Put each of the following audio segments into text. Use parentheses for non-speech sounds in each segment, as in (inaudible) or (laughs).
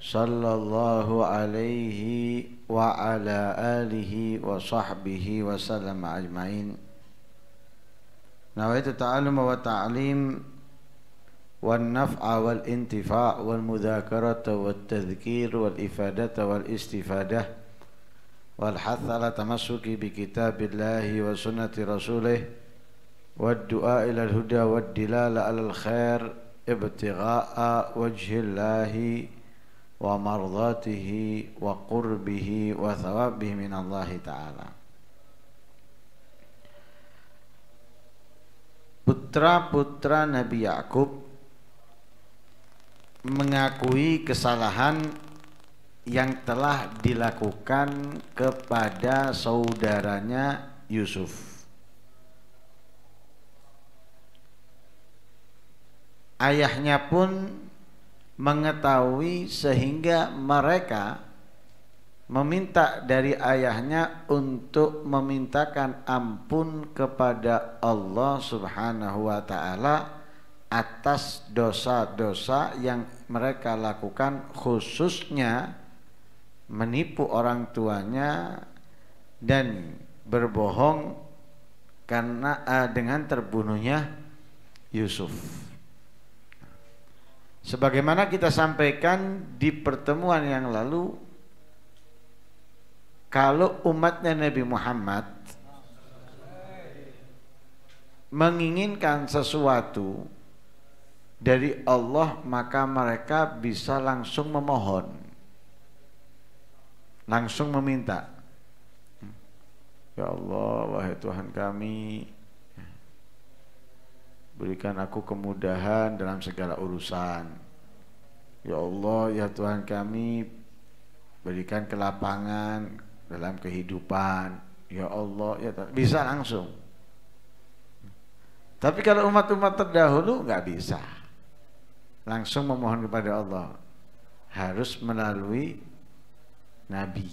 صلى الله عليه وعلى آله وصحبه وسلم أجمعين نويت التعلم والتعليم والنفع والانتفاع والمذاكرة والتذكير والإفادة والاستفادة والحث على تمسك بكتاب الله وسنة رسوله والدعاء إلى الهدى والدلالة على الخير ابتغاء وجه الله wa mardatihi wa qurbihi wa thawabihi Putra-putra Nabi Yakub mengakui kesalahan yang telah dilakukan kepada saudaranya Yusuf. Ayahnya pun mengetahui sehingga mereka meminta dari ayahnya untuk memintakan ampun kepada Allah Subhanahu wa taala atas dosa-dosa yang mereka lakukan khususnya menipu orang tuanya dan berbohong karena eh, dengan terbunuhnya Yusuf. Sebagaimana kita sampaikan di pertemuan yang lalu, kalau umatnya Nabi Muhammad menginginkan sesuatu dari Allah maka mereka bisa langsung memohon langsung meminta ya Allah wahai Tuhan kami Berikan aku kemudahan dalam segala urusan. Ya Allah, ya Tuhan kami, berikan kelapangan dalam kehidupan. Ya Allah, ya Tuhan. Bisa langsung. Tapi kalau umat-umat terdahulu nggak bisa. Langsung memohon kepada Allah. Harus melalui Nabi.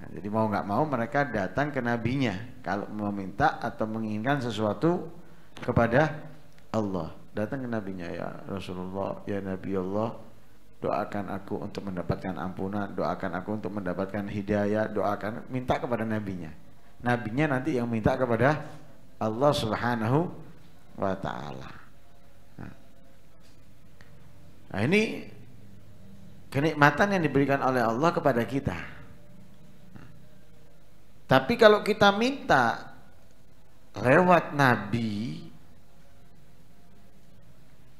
Nah, jadi mau nggak mau mereka datang ke nabinya kalau meminta atau menginginkan sesuatu kepada Allah. Datang ke nabi nya ya Rasulullah, ya Nabi Allah, doakan aku untuk mendapatkan ampunan, doakan aku untuk mendapatkan hidayah, doakan minta kepada nabi nya nabi nya nanti yang minta kepada Allah Subhanahu wa taala. Nah, nah ini kenikmatan yang diberikan oleh Allah kepada kita. Nah. Tapi kalau kita minta lewat nabi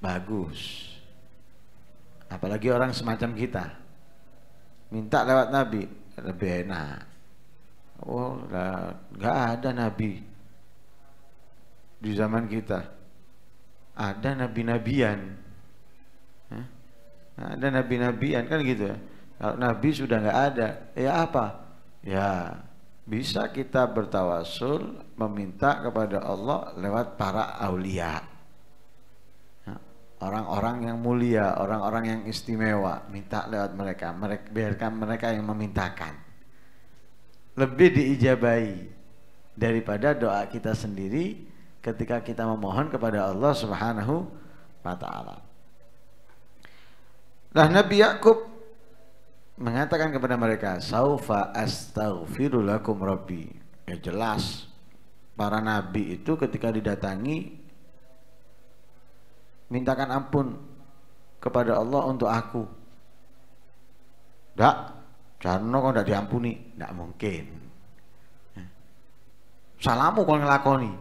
bagus apalagi orang semacam kita minta lewat nabi lebih enak oh nggak ada nabi di zaman kita ada nabi-nabian ada nabi-nabian kan gitu ya kalau nabi sudah nggak ada ya apa ya bisa kita bertawasul meminta kepada Allah lewat para aulia orang-orang yang mulia, orang-orang yang istimewa, minta lewat mereka, mereka biarkan mereka yang memintakan. Lebih diijabai daripada doa kita sendiri ketika kita memohon kepada Allah Subhanahu wa taala. Nah, Nabi Yakub mengatakan kepada mereka, "Saufa astaghfiru lakum rabbi." Ya jelas para nabi itu ketika didatangi mintakan ampun kepada Allah untuk aku. Tidak, Jarno kau tidak diampuni, tidak mungkin. Salamu kau ngelakoni.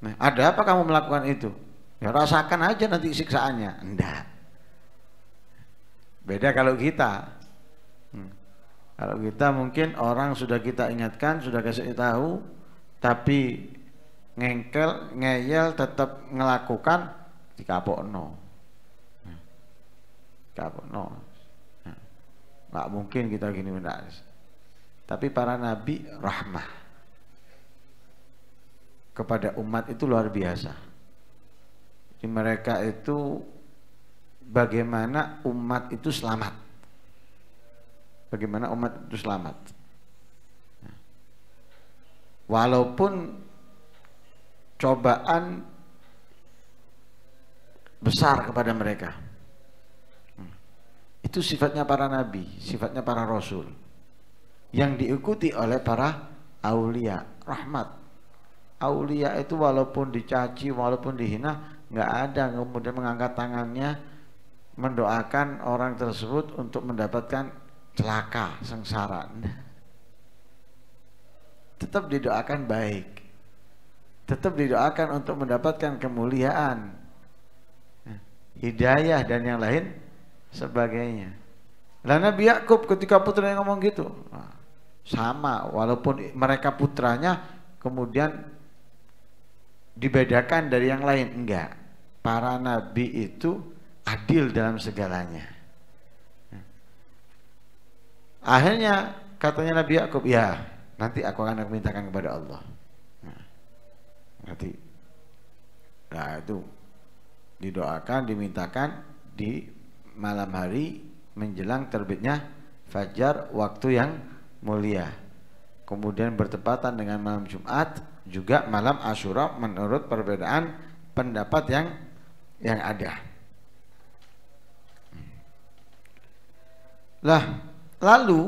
Nah, ada apa kamu melakukan itu? Ya rasakan aja nanti siksaannya. Enggak. Beda kalau kita. Hmm. Kalau kita mungkin orang sudah kita ingatkan, sudah kasih tahu, tapi ngengkel, ngeyel tetap ngelakukan, di kapok no, ya. kapok no, ya. Nggak mungkin kita gini benar. Tapi para nabi rahmah kepada umat itu luar biasa. Jadi mereka itu bagaimana umat itu selamat. Bagaimana umat itu selamat. Ya. Walaupun cobaan besar kepada mereka. Hmm. Itu sifatnya para nabi, sifatnya para rasul yang diikuti oleh para aulia rahmat. Aulia itu walaupun dicaci, walaupun dihina, nggak ada kemudian mengangkat tangannya mendoakan orang tersebut untuk mendapatkan celaka, sengsara. (laughs) Tetap didoakan baik. Tetap didoakan untuk mendapatkan kemuliaan, hidayah dan yang lain sebagainya. Lah Nabi Yakub ketika putranya ngomong gitu, sama walaupun mereka putranya kemudian dibedakan dari yang lain enggak. Para nabi itu adil dalam segalanya. Akhirnya katanya Nabi Yakub, "Ya, nanti aku akan mintakan kepada Allah." Nah, nanti nah itu didoakan, dimintakan di malam hari menjelang terbitnya fajar waktu yang mulia. Kemudian bertepatan dengan malam Jumat juga malam Asyura menurut perbedaan pendapat yang yang ada. Hmm. Lah, lalu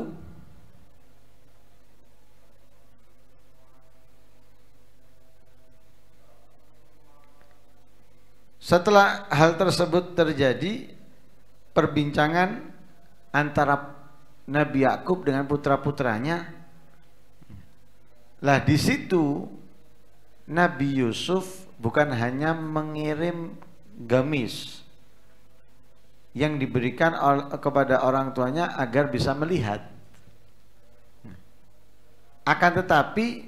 Setelah hal tersebut terjadi, perbincangan antara Nabi Yakub dengan putra-putranya. Lah di situ Nabi Yusuf bukan hanya mengirim gamis yang diberikan kepada orang tuanya agar bisa melihat. Akan tetapi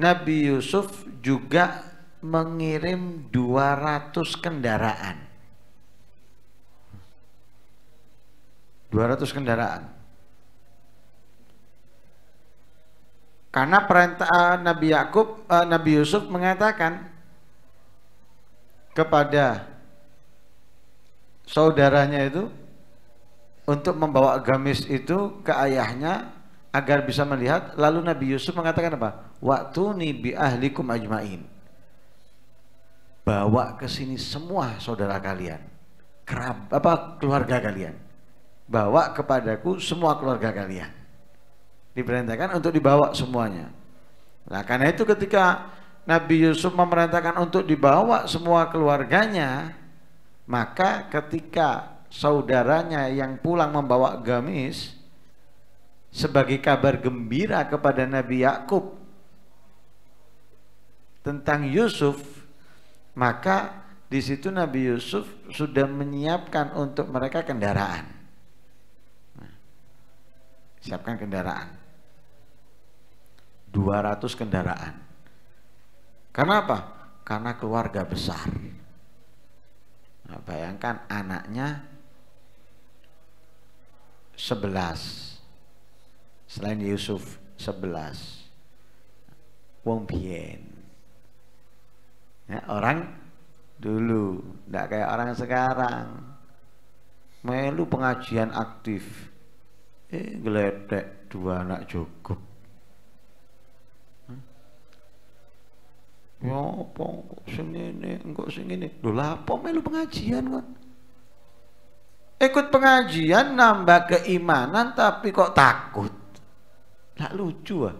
Nabi Yusuf juga mengirim 200 kendaraan. 200 kendaraan. Karena perintah eh, Nabi Yakub, eh, Nabi Yusuf mengatakan kepada saudaranya itu untuk membawa gamis itu ke ayahnya agar bisa melihat. Lalu Nabi Yusuf mengatakan apa? Waktu nih bi ahlikum ajmain bawa ke sini semua saudara kalian, kerab, apa keluarga kalian, bawa kepadaku semua keluarga kalian. Diperintahkan untuk dibawa semuanya. Nah karena itu ketika Nabi Yusuf memerintahkan untuk dibawa semua keluarganya, maka ketika saudaranya yang pulang membawa gamis sebagai kabar gembira kepada Nabi Yakub tentang Yusuf maka di situ Nabi Yusuf sudah menyiapkan untuk mereka kendaraan. Nah, siapkan kendaraan. 200 kendaraan. Karena apa? Karena keluarga besar. Nah, bayangkan anaknya 11. Selain Yusuf 11. Wong Bien ya, orang dulu tidak kayak orang sekarang melu pengajian aktif eh geledek dua anak cukup Ya apa kok sing ngene, engko sing Lho apa melu pengajian kok? Ikut pengajian nambah keimanan tapi kok takut. Tak lucu ah.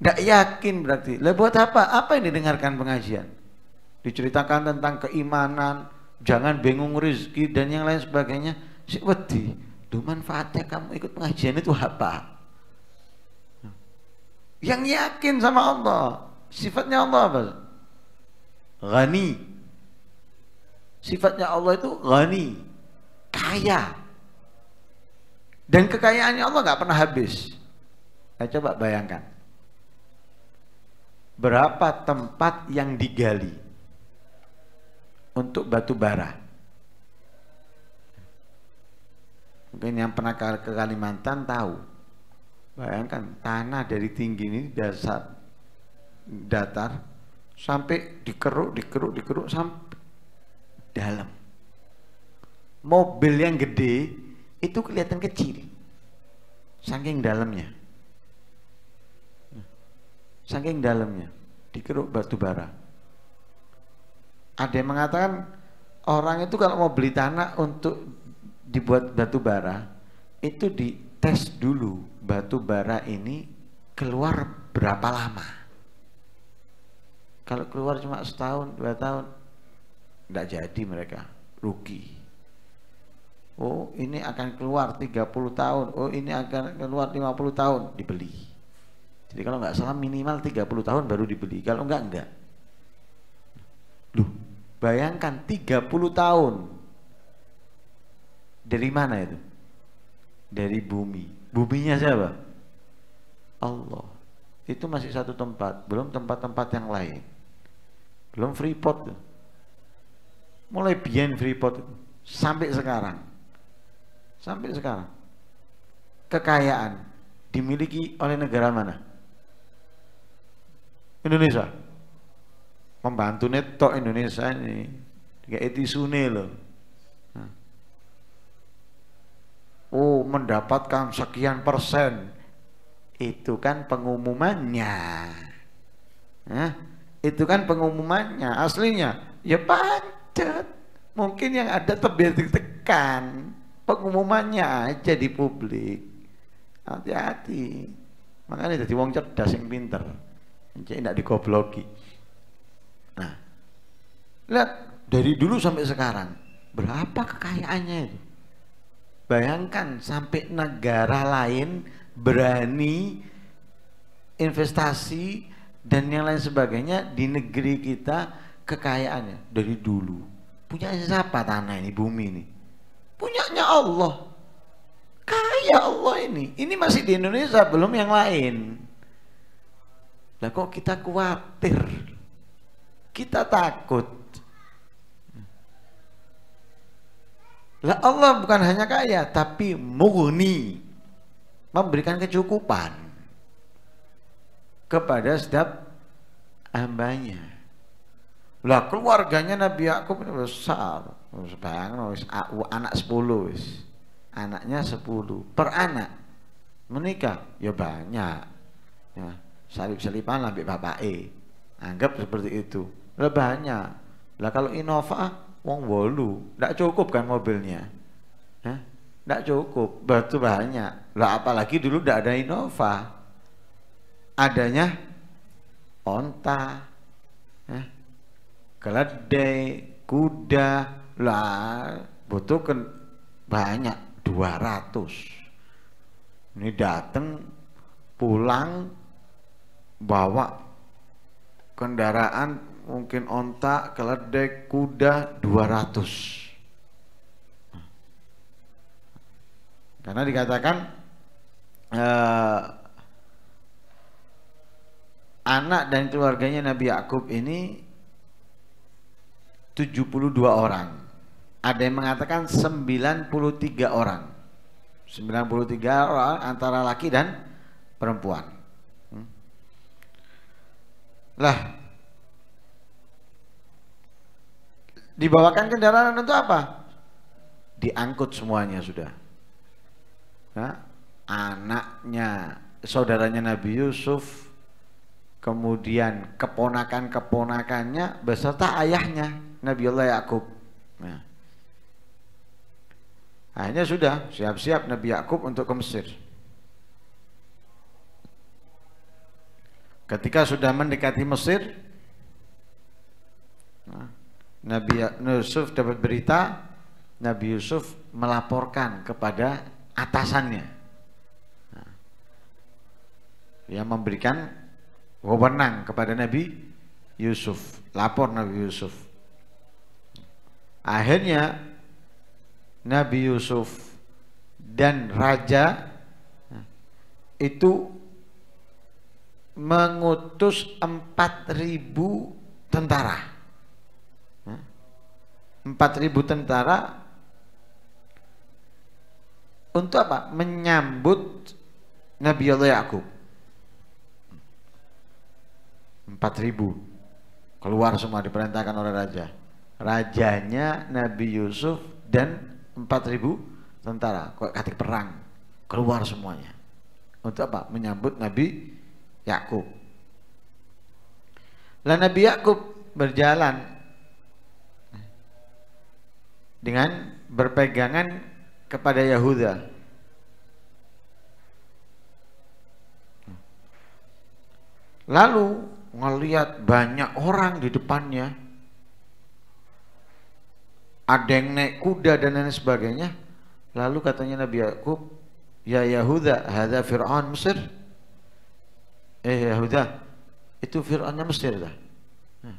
Nggak yakin berarti. Lah buat apa? Apa yang didengarkan pengajian? Diceritakan tentang keimanan, jangan bingung rezeki dan yang lain sebagainya. Si wedi, tuh manfaatnya kamu ikut pengajian itu apa? Yang yakin sama Allah. Sifatnya Allah apa? Ghani. Sifatnya Allah itu ghani. Kaya. Dan kekayaannya Allah nggak pernah habis. Nah, coba bayangkan berapa tempat yang digali untuk batu bara. Mungkin yang pernah ke Kalimantan tahu. Bayangkan tanah dari tinggi ini dasar datar sampai dikeruk, dikeruk, dikeruk sampai dalam. Mobil yang gede itu kelihatan kecil. Saking dalamnya. Saking dalamnya, dikeruk batu bara. Ada yang mengatakan orang itu kalau mau beli tanah untuk dibuat batu bara, itu dites dulu batu bara ini keluar berapa lama. Kalau keluar cuma setahun, dua tahun, tidak jadi mereka, rugi. Oh ini akan keluar 30 tahun Oh ini akan keluar 50 tahun Dibeli jadi kalau nggak salah minimal 30 tahun baru dibeli. Kalau nggak, enggak. Duh, bayangkan 30 tahun. Dari mana itu? Dari bumi. Buminya siapa? Allah. Itu masih satu tempat, belum tempat-tempat yang lain. Belum Freeport. Tuh. Mulai bien Freeport sampai sekarang. Sampai sekarang. Kekayaan dimiliki oleh negara mana? Indonesia. Membantu netok Indonesia ini. Kayak etisune loh. Nah. Oh mendapatkan sekian persen. Itu kan pengumumannya. Nah, itu kan pengumumannya aslinya ya pancet mungkin yang ada terbiar tekan pengumumannya aja di publik hati-hati makanya jadi wong cerdas yang pinter jadi tidak digoblogi. Nah, lihat dari dulu sampai sekarang berapa kekayaannya itu? Bayangkan sampai negara lain berani investasi dan yang lain sebagainya di negeri kita kekayaannya dari dulu. Punya siapa tanah ini, bumi ini? Punyanya Allah. Kaya Allah ini. Ini masih di Indonesia, belum yang lain. Lah kok kita khawatir? Kita takut. Lah Allah bukan hanya kaya tapi mughni. Memberikan kecukupan kepada setiap hambanya. Lah keluarganya Nabi Yakub besar. Sebangun anak sepuluh, Anaknya sepuluh per anak. Menikah ya banyak. Ya salip selipan lah, bapak E anggap seperti itu lah banyak lah kalau Innova wong wolu ndak cukup kan mobilnya ya, ndak cukup batu banyak lah apalagi dulu ndak ada Innova adanya onta Hah? keledai kuda lah butuh ke banyak 200 ini datang pulang bawa kendaraan mungkin onta keledek, kuda 200. Karena dikatakan eh, anak dan keluarganya Nabi Yakub ini 72 orang. Ada yang mengatakan 93 orang. 93 orang antara laki dan perempuan. Lah, dibawakan kendaraan untuk apa? Diangkut semuanya sudah. Nah, anaknya, saudaranya Nabi Yusuf, kemudian keponakan-keponakannya beserta ayahnya Nabi Allah Yakub. Nah. Akhirnya sudah siap-siap Nabi Yakub untuk ke Mesir. Ketika sudah mendekati Mesir, nah, Nabi Yusuf dapat berita, Nabi Yusuf melaporkan kepada atasannya. Nah, dia memberikan wewenang kepada Nabi Yusuf, lapor Nabi Yusuf. Akhirnya Nabi Yusuf dan raja nah, itu mengutus 4000 tentara 4000 hmm? tentara untuk apa? menyambut Nabi Allah Yakub 4000 keluar semua diperintahkan oleh raja rajanya Nabi Yusuf dan 4000 tentara katik perang keluar semuanya untuk apa menyambut Nabi Yakub. Lalu Nabi Yakub berjalan dengan berpegangan kepada Yahuda. Lalu ngelihat banyak orang di depannya. Ada yang naik kuda dan lain sebagainya. Lalu katanya Nabi Yakub, "Ya Yahuda, hadza Fir'aun Mesir." eh Yahuda, itu Fir'aunnya Mesir dah hmm.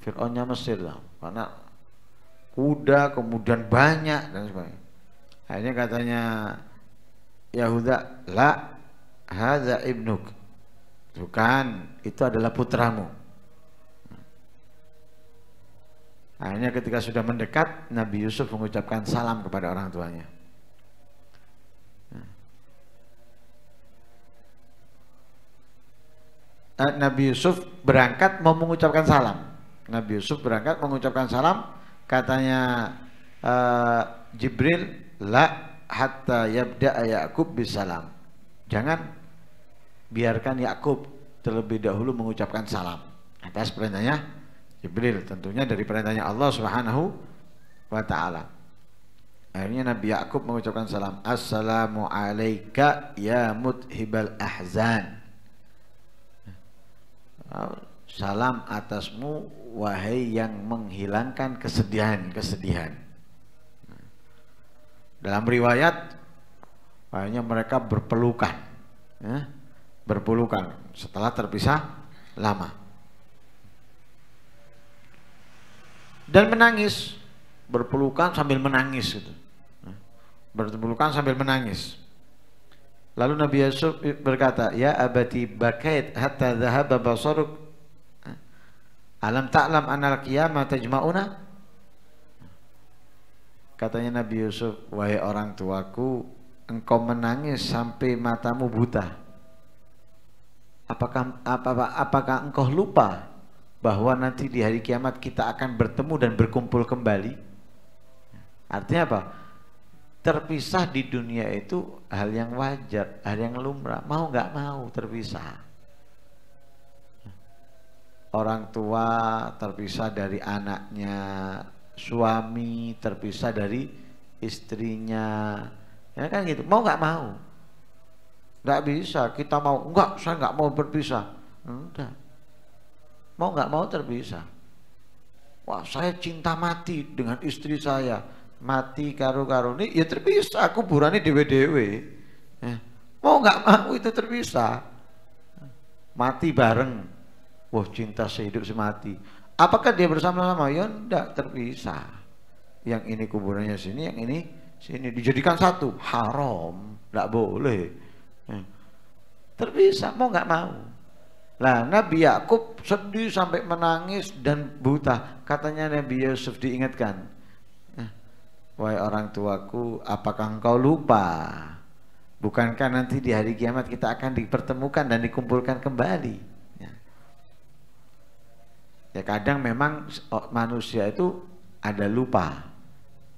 Fir'aunnya Mesir dah karena kuda kemudian banyak dan sebagainya akhirnya katanya Yahuda la haza ibnuk bukan itu adalah putramu akhirnya ketika sudah mendekat Nabi Yusuf mengucapkan salam kepada orang tuanya Eh, Nabi Yusuf berangkat mau mengucapkan salam. Nabi Yusuf berangkat mengucapkan salam, katanya uh, Jibril, la hatta yabda Yakub salam, Jangan biarkan Yakub terlebih dahulu mengucapkan salam atas perintahnya Jibril tentunya dari perintahnya Allah Subhanahu wa taala. Akhirnya Nabi Yakub mengucapkan salam, "Assalamu alayka ya muthibal ahzan." Salam atasmu wahai yang menghilangkan kesedihan, kesedihan. Dalam riwayat hanya mereka berpelukan, ya, berpelukan setelah terpisah lama. Dan menangis, berpelukan sambil menangis gitu. Berpelukan sambil menangis. Lalu Nabi Yusuf berkata, "Ya abati bakait hatta dhahaba basaruk." Alam ta'lam anal qiyamah tajma'una? Katanya Nabi Yusuf, "Wahai orang tuaku, engkau menangis sampai matamu buta. Apakah apa, apakah engkau lupa bahwa nanti di hari kiamat kita akan bertemu dan berkumpul kembali?" Artinya apa? terpisah di dunia itu hal yang wajar, hal yang lumrah. Mau nggak mau terpisah. Orang tua terpisah dari anaknya, suami terpisah dari istrinya, ya kan gitu. Mau nggak mau, nggak bisa. Kita mau nggak, saya nggak mau berpisah. Enggak. Mau nggak mau terpisah. Wah, saya cinta mati dengan istri saya mati karo karuni ya terpisah kuburane dewe dewe Eh, mau nggak mau itu terpisah. Mati bareng. Wah, cinta sehidup semati. Apakah dia bersama-sama? Ya enggak terpisah. Yang ini kuburannya sini, yang ini sini dijadikan satu. Haram, enggak boleh. Eh, terpisah mau nggak mau. Lah Nabi Yakub sedih sampai menangis dan buta. Katanya Nabi Yusuf diingatkan, Wahai orang tuaku, apakah engkau lupa? Bukankah nanti di hari kiamat kita akan dipertemukan dan dikumpulkan kembali? Ya, ya kadang memang manusia itu ada lupa.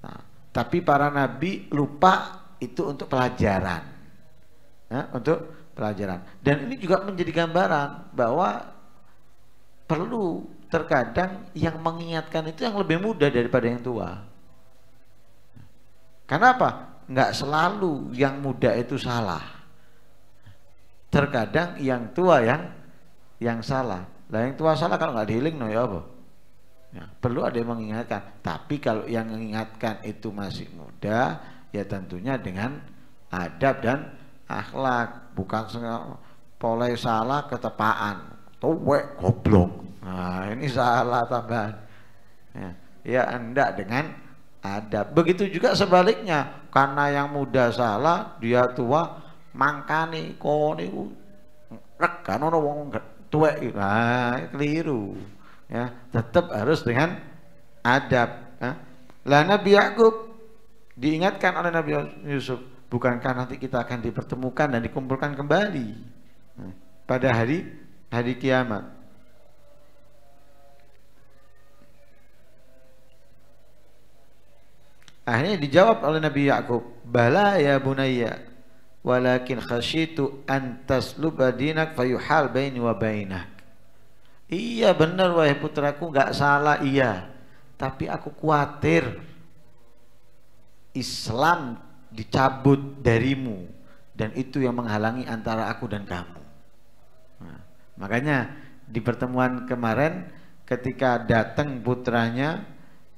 Nah, tapi para nabi lupa itu untuk pelajaran. Ya, untuk pelajaran. Dan ini juga menjadi gambaran bahwa perlu terkadang yang mengingatkan itu yang lebih mudah daripada yang tua. Karena apa? Enggak selalu yang muda itu salah. Terkadang yang tua yang yang salah. Lah yang tua salah kalau enggak dihiling no ya apa? Ya, perlu ada yang mengingatkan. Tapi kalau yang mengingatkan itu masih muda, ya tentunya dengan adab dan akhlak, bukan poleh salah ketepaan. Tuwek goblok. Nah, ini salah tambahan. Ya, ya enggak dengan adab. Begitu juga sebaliknya, karena yang muda salah, dia tua mangkani kau rekan orang wong tua nah, keliru. Ya, tetap harus dengan adab. Ya. Lah Nabi Yakub diingatkan oleh Nabi Yusuf, bukankah nanti kita akan dipertemukan dan dikumpulkan kembali hmm, pada hari hari kiamat. Akhirnya dijawab oleh Nabi Yakub, "Bala ya bunayya, walakin khasyitu an tasluba dinak fayuhal baini wa bainak." Iya benar wahai putraku nggak salah iya tapi aku khawatir Islam dicabut darimu dan itu yang menghalangi antara aku dan kamu nah, makanya di pertemuan kemarin ketika datang putranya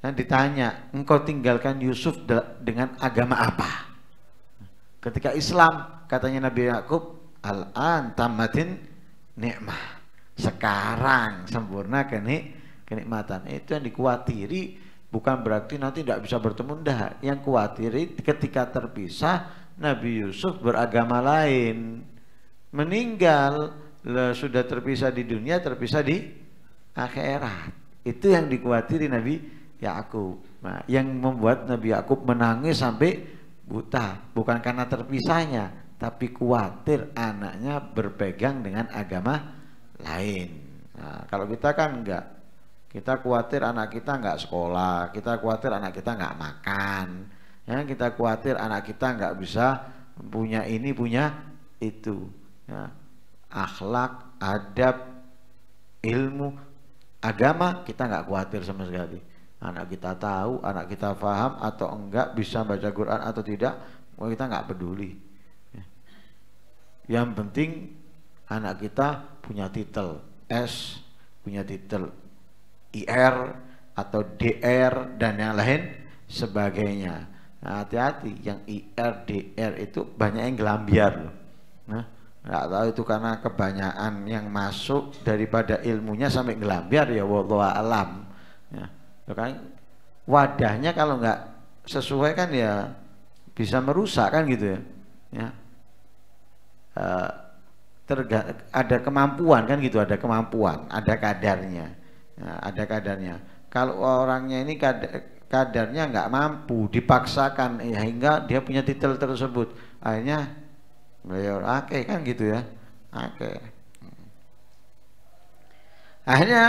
dan nah, ditanya, engkau tinggalkan Yusuf dengan agama apa? Ketika Islam, katanya Nabi Yakub, al-an tamatin nikmah. Sekarang sempurna kenik kenikmatan. Itu yang dikhawatiri bukan berarti nanti tidak bisa bertemu dah. Yang khawatiri ketika terpisah Nabi Yusuf beragama lain. Meninggal le, sudah terpisah di dunia, terpisah di akhirat. Itu yang dikhawatiri Nabi Ya, Yakub. Nah, yang membuat Nabi Yakub menangis sampai buta, bukan karena terpisahnya, tapi khawatir anaknya berpegang dengan agama lain. Nah, kalau kita kan enggak, kita khawatir anak kita enggak sekolah, kita khawatir anak kita enggak makan, ya kita khawatir anak kita enggak bisa punya ini punya itu. Ya. Akhlak, adab, ilmu, agama kita enggak khawatir sama sekali anak kita tahu, anak kita paham atau enggak bisa baca Quran atau tidak, mau oh, kita enggak peduli. Yang penting anak kita punya titel S, punya titel IR atau DR dan yang lain sebagainya. hati nah, hati-hati yang IR DR itu banyak yang gelambiar loh. Nah, enggak tahu itu karena kebanyakan yang masuk daripada ilmunya sampai gelambiar ya wallahu alam kan wadahnya kalau nggak sesuai kan ya bisa merusak kan gitu ya ya uh, terga, ada kemampuan kan gitu ada kemampuan ada kadarnya ya, ada kadarnya kalau orangnya ini kadar, kadarnya nggak mampu dipaksakan ya, hingga dia punya titel tersebut akhirnya beliau oke ya, okay, kan gitu ya oke okay. Hmm. akhirnya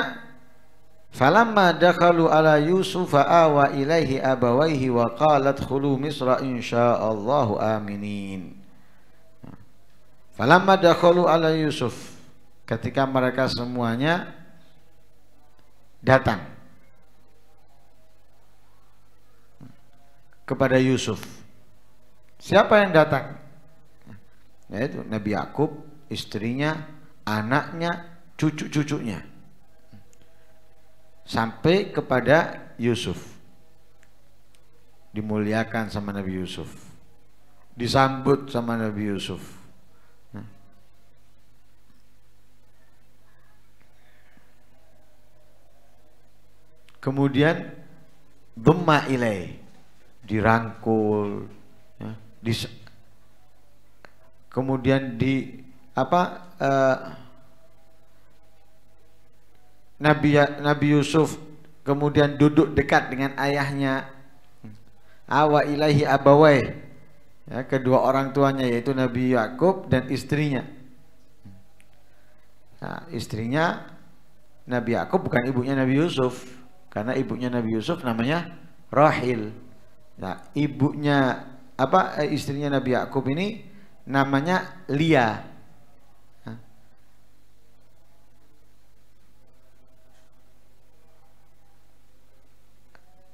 Falamma dakhalu ala Yusuf awa ilaihi abawaihi wa qalat khulu Misra insyaallahu aminin. Falamma dakhalu ala Yusuf ketika mereka semuanya datang kepada Yusuf. Siapa yang datang? Yaitu Nabi Yakub, istrinya, anaknya, cucu-cucunya sampai kepada Yusuf. Dimuliakan sama Nabi Yusuf. Disambut sama Nabi Yusuf. Nah. Kemudian Dhamma ilai dirangkul ya, dis, kemudian di apa uh, Nabi ya-, Nabi Yusuf kemudian duduk dekat dengan ayahnya awa ilahi abawai ya, kedua orang tuanya yaitu Nabi Yakub dan istrinya nah, istrinya Nabi Yakub bukan ibunya Nabi Yusuf karena ibunya Nabi Yusuf namanya Rahil nah ibunya apa eh, istrinya Nabi Yakub ini namanya Lia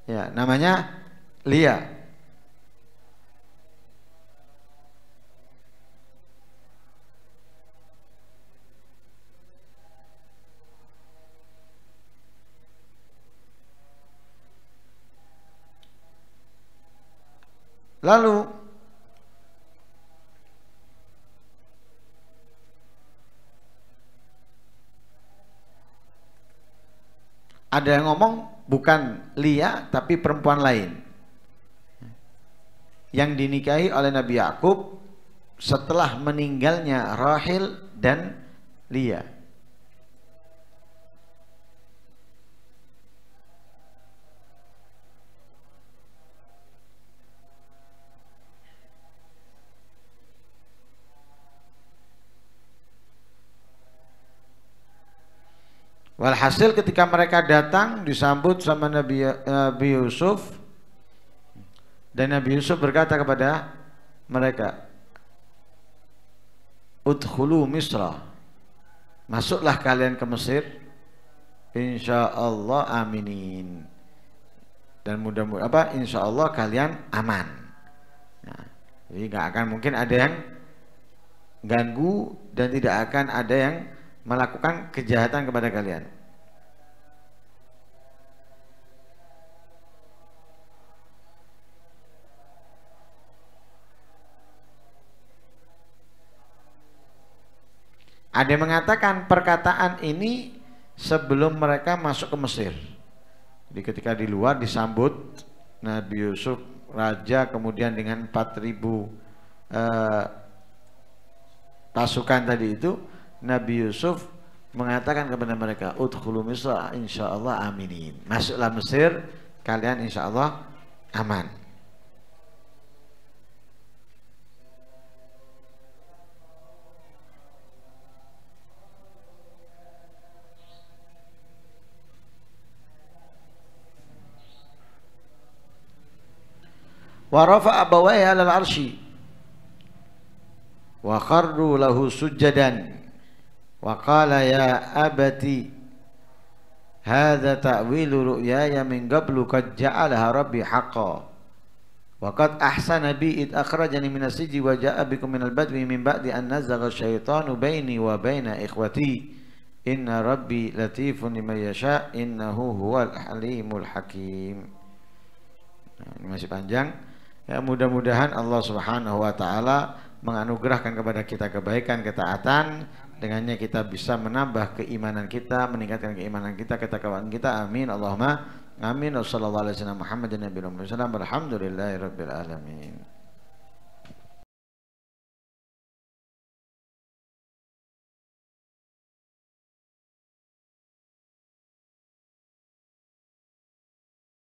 Ya, namanya Lia. Lalu ada yang ngomong bukan Lia tapi perempuan lain yang dinikahi oleh Nabi Yakub setelah meninggalnya Rahil dan Lia. Walhasil ketika mereka datang disambut sama Nabi, eh, Nabi Yusuf dan Nabi Yusuf berkata kepada mereka Udkhulu Misra Masuklah kalian ke Mesir Insya Allah aminin Dan mudah-mudahan apa Insya Allah kalian aman nah, Jadi nggak akan mungkin ada yang Ganggu dan tidak akan ada yang melakukan kejahatan kepada kalian. Ada yang mengatakan perkataan ini sebelum mereka masuk ke Mesir. Jadi ketika di luar disambut Nabi Yusuf raja kemudian dengan 4000 eh, pasukan tadi itu Nabi Yusuf mengatakan kepada mereka, "Udkhulu insya insyaallah aminin." Masuklah Mesir, kalian insyaallah aman. warafa rafa'a al alal wa kharru lahu sujadan وقال يا أبتي هذا تأويل رؤياي من قبل قد جعلها ربي حقا وقد أحسن بي إذ أخرجني من السجن وجاء بكم من البدو من بعد أن نزغ الشيطان بيني وبين إخوتي إن ربي لطيف لمن يشاء إنه هو الحليم الحكيم ini masih panjang ya mudah-mudahan Allah subhanahu wa ta'ala menganugerahkan kepada kita kebaikan ketaatan dengannya kita bisa menambah keimanan kita meningkatkan keimanan kita ketakwaan kita amin Allahumma amin wassallallahu alaihi wasallam Muhammadin nabiyyi Alhamdulillahirabbil alamin